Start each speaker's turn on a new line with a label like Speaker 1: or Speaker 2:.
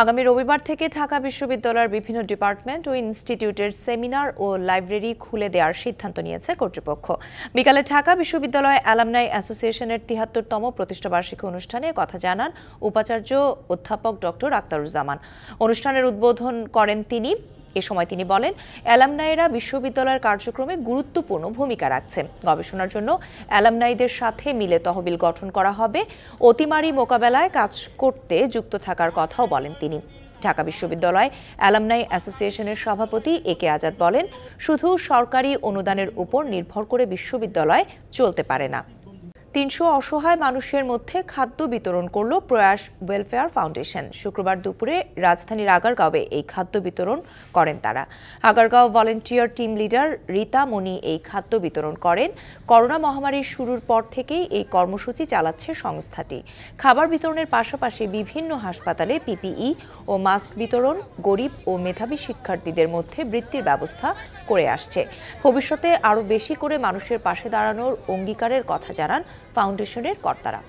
Speaker 1: আগামী রবিবার থেকে ঢাকা বিশ্ববিদ্যালয়ের বিভিন্ন ডিপার্টমেন্ট ও ইনস্টিটিউটের সেমিনার ও লাইব্রেরি খুলে দেওয়ার সিদ্ধান্ত নিয়েছে কর্তৃপক্ষ বিকালে ঢাকা বিশ্ববিদ্যালয় অ্যালামনাই অ্যাসোসিয়েশনের তিয়াত্তরতম প্রতিষ্ঠাবার্ষিকী অনুষ্ঠানে কথা জানান উপাচার্য অধ্যাপক ডক্টর আক্তারুজ্জামান অনুষ্ঠানের উদ্বোধন করেন তিনি এ সময় তিনি বলেন অ্যালামনাইরা বিশ্ববিদ্যালয়ের কার্যক্রমে গুরুত্বপূর্ণ ভূমিকা রাখছে গবেষণার জন্য অ্যালামনাইদের সাথে মিলে তহবিল গঠন করা হবে অতিমারি মোকাবেলায় কাজ করতে যুক্ত থাকার কথাও বলেন তিনি ঢাকা বিশ্ববিদ্যালয় অ্যালামনাই অ্যাসোসিয়েশনের সভাপতি এ কে আজাদ বলেন শুধু সরকারি অনুদানের উপর নির্ভর করে বিশ্ববিদ্যালয় চলতে পারে না তিনশো অসহায় মানুষের মধ্যে খাদ্য বিতরণ করল প্রয়াস ওয়েলফেয়ার ফাউন্ডেশন শুক্রবার দুপুরে রাজধানীর আগারগাঁওয়ে এই খাদ্য বিতরণ করেন তারা Agargaon volunteer team leader Rita Moni এই খাদ্য বিতরণ করেন করোনা মহামারীর শুরুর পর থেকেই এই কর্মসূচি চালাচ্ছে সংস্থাটি খাবার বিতরণের পাশাপাশি বিভিন্ন হাসপাতালে পিপিই ও মাস্ক বিতরণ গরিব ও মেধাবী শিক্ষার্থীদের মধ্যে বৃত্তির ব্যবস্থা করে আসছে ভবিষ্যতে আরও বেশি করে মানুষের পাশে দাঁড়ানোর অঙ্গীকারের কথা জানান ফাউন্ডেশনের কর্তারা